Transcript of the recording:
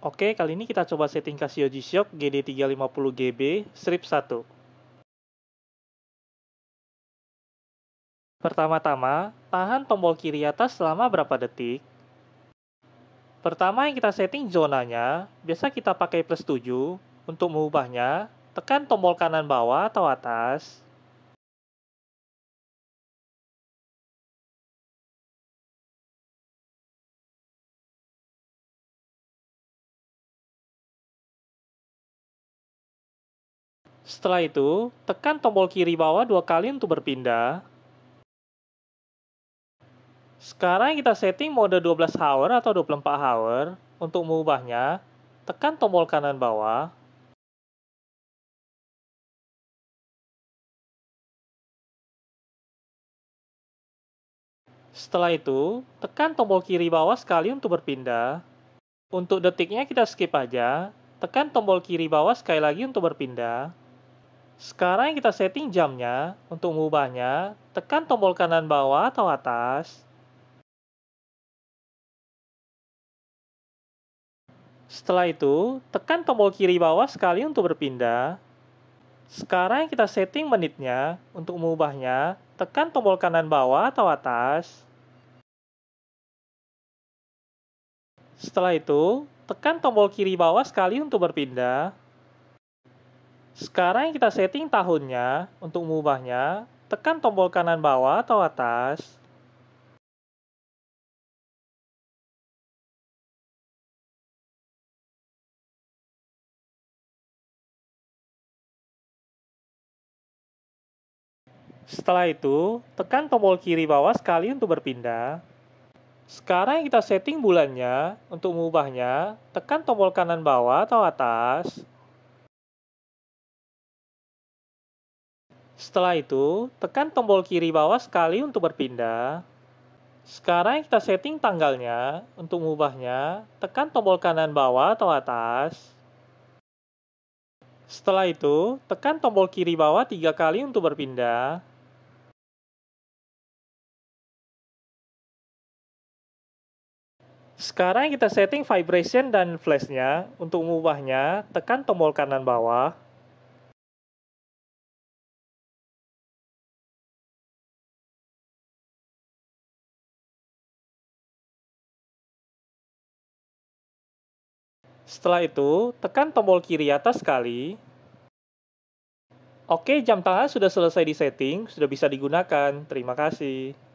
Oke, kali ini kita coba setting Casio G-Shock GD350GB strip 1. Pertama-tama, tahan tombol kiri atas selama berapa detik. Pertama yang kita setting zonanya, biasa kita pakai plus 7. Untuk mengubahnya, tekan tombol kanan bawah atau atas. Setelah itu, tekan tombol kiri bawah dua kali untuk berpindah. Sekarang kita setting mode 12 hour atau 24 hour. Untuk mengubahnya, tekan tombol kanan bawah. Setelah itu, tekan tombol kiri bawah sekali untuk berpindah. Untuk detiknya kita skip aja, tekan tombol kiri bawah sekali lagi untuk berpindah. Sekarang kita setting jamnya. Untuk mengubahnya, tekan tombol kanan bawah atau atas. Setelah itu, tekan tombol kiri bawah sekali untuk berpindah. Sekarang kita setting menitnya. Untuk mengubahnya, tekan tombol kanan bawah atau atas. Setelah itu, tekan tombol kiri bawah sekali untuk berpindah. Sekarang yang kita setting tahunnya untuk mengubahnya, tekan tombol kanan bawah atau atas, Setelah itu, tekan tombol kiri bawah sekali untuk berpindah. Sekarang yang kita setting bulannya, untuk mengubahnya, tekan tombol kanan bawah atau atas. Setelah itu, tekan tombol kiri bawah sekali untuk berpindah. Sekarang kita setting tanggalnya. Untuk mengubahnya, tekan tombol kanan bawah atau atas. Setelah itu, tekan tombol kiri bawah tiga kali untuk berpindah. Sekarang kita setting vibration dan flashnya. Untuk mengubahnya, tekan tombol kanan bawah. Setelah itu, tekan tombol kiri atas sekali. Oke, jam tangan sudah selesai di setting sudah bisa digunakan. Terima kasih.